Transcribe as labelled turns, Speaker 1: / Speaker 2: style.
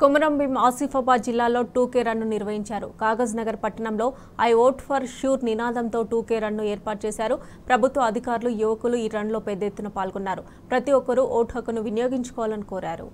Speaker 1: కొమరం కొమరంభీం ఆసిఫాబాద్ జిల్లాలో టూకే రన్ను నిర్వహించారు కాగజ్ నగర్ పట్టణంలో ఐ ఓట్ ఫర్ ష్యూర్ నినాదంతో టూకే రన్ను ఏర్పాటు చేశారు ప్రభుత్వ అధికారులు యువకులు ఈ రన్లో పెద్ద ఎత్తున పాల్గొన్నారు ప్రతి ఒక్కరూ ఓటు హక్కును వినియోగించుకోవాలని కోరారు